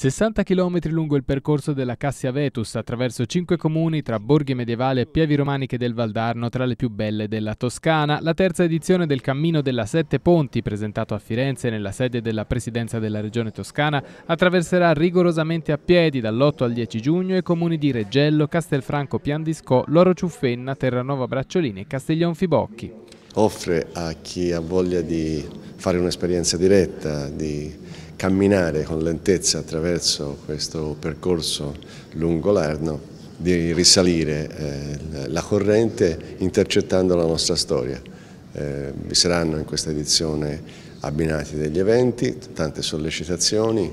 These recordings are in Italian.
60 km lungo il percorso della Cassia Vetus attraverso cinque comuni tra Borghi Medievale e Pievi Romaniche del Valdarno, tra le più belle della Toscana, la terza edizione del Cammino della Sette Ponti, presentato a Firenze nella sede della Presidenza della Regione Toscana, attraverserà rigorosamente a piedi dall'8 al 10 giugno i comuni di Reggello, Castelfranco Piandiscò, Loro Ciuffenna, Terranova Bracciolini e Castiglion Fibocchi. Offre a chi ha voglia di fare un'esperienza diretta, di camminare con lentezza attraverso questo percorso lungo l'Arno, di risalire eh, la corrente intercettando la nostra storia. Eh, vi saranno in questa edizione abbinati degli eventi, tante sollecitazioni,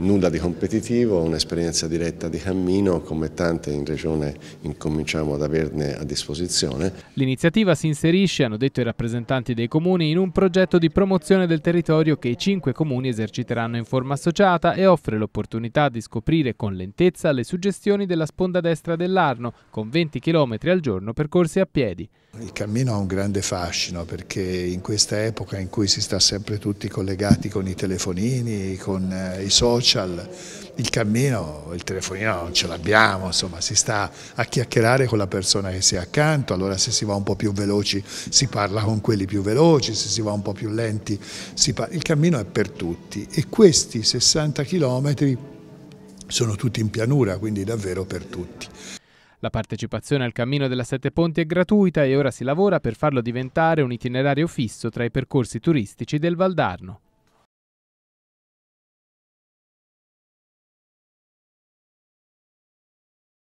nulla di competitivo, un'esperienza diretta di cammino come tante in regione incominciamo ad averne a disposizione. L'iniziativa si inserisce, hanno detto i rappresentanti dei comuni, in un progetto di promozione del territorio che i cinque comuni eserciteranno in forma associata e offre l'opportunità di scoprire con lentezza le suggestioni della sponda destra dell'Arno, con 20 km al giorno percorsi a piedi. Il cammino ha un grande fascino perché in questa epoca in cui si sta sempre tutti collegati con i telefonini, con eh, i social, social, il cammino, il telefonino non ce l'abbiamo, insomma si sta a chiacchierare con la persona che si è accanto, allora se si va un po' più veloci si parla con quelli più veloci, se si va un po' più lenti si parla, il cammino è per tutti e questi 60 chilometri sono tutti in pianura, quindi davvero per tutti. La partecipazione al Cammino della Sette Ponti è gratuita e ora si lavora per farlo diventare un itinerario fisso tra i percorsi turistici del Valdarno.